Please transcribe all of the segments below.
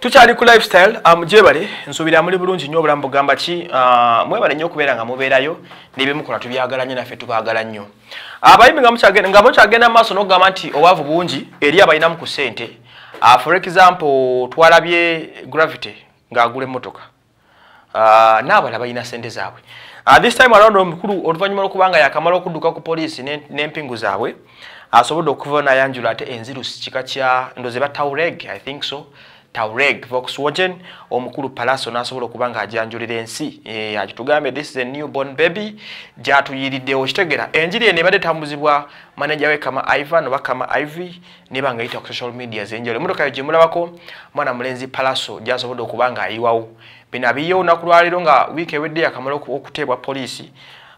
tukyali ku lifestyle amujebale ah, nsubira muli bulungi nnyo obulamu bugamba ki ah, mwebale nnyo okubeera nga mubeerayo nebyemukola tubyagala nnyo naffe tukwagala nnyo abayimbi nga mukyagenda maaso n'okugamba nti obwavu bungi eri abalinamu ku ssente ah, for example twalabye gravity ng'agula emmotoka n'abala balina ssente zaabwe this time around omukulu oluvannyuma lwokubanga yakamala okudduka ku poliisi n'empingu zaabwe asobodde okuva nayanjula ate enziru kika kya ndozeba tawreg i think so Taureg Volkswagen omukuru palaso nasobola kubanga ajanjulira ensi ya eh, e, kitugambe this is a newborn baby jatu yiride ochitegera enjiri ene bade tambuzibwa manager we kama Ivan wa kama Ivy ne bangaita ku social media zenjole mudo kayo jimula wako mwana mulenzi palaso jasobola kubanga iwau bina biyo nakulwalironga wike wedde akamalo okutebwa police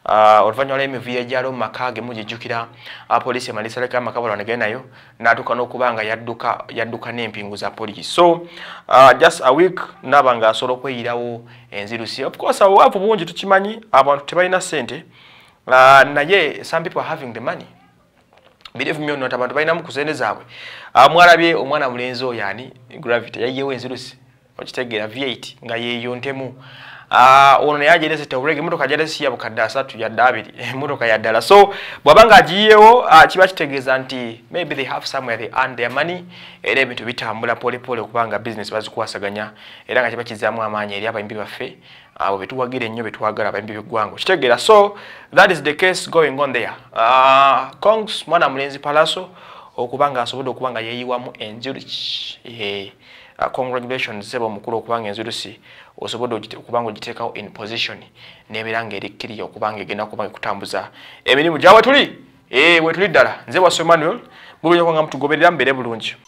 Ah, oluvannyuma lw'emivuyo egyalo mu maka ge mugijjukira apoliisi ah, emalisaleka amaka bwala wanegenda nayo n'atuuka n'okuba nga yadduka n'empingu za poliisi so ah, just a week naaba ngaasobola okweyirawo enzirusi of course obuwaafu bungi tukimanyi abantu tebalina ssente naye some people are having the money bireevumyonnoti abantu balinamu kusente zaabwe mwalabye omwana mulenzi oyo ani gravity yayyewo enzirusi okitegeera v8 nga yeeyontemu ah, ono naye ajerese teburege emotoka jaresiya bukadde asatu yadde abiri emotoka yaddala so bwaba nga agiyeewo ah, kiba kitegeeza nti maybe they have somewhere they earn their money era ebintu bitambula polepole okubanga business bazikwasaganya era nga kiba kizaamu amaanyi eri abayimbi baffe abo betuwagira ennyo betwagala abayimbi beggwanga okitegeera so that is the case going on there congs ah, mwana mulenzi palaso okubanga asobodde okubanga yeeyiwamu enzurich Uh, congratulation zeba omukulu okubanga enzirusi osobodde okubanga ogiteekawo in position nebeeranga erikkiriya okubanga egenda kubanga ekutambuza emirimu gyawe tuli eh, e wetuli ddala nzebwa sue emmanuel mubeyakwanga mutugoberera mbeere bulungi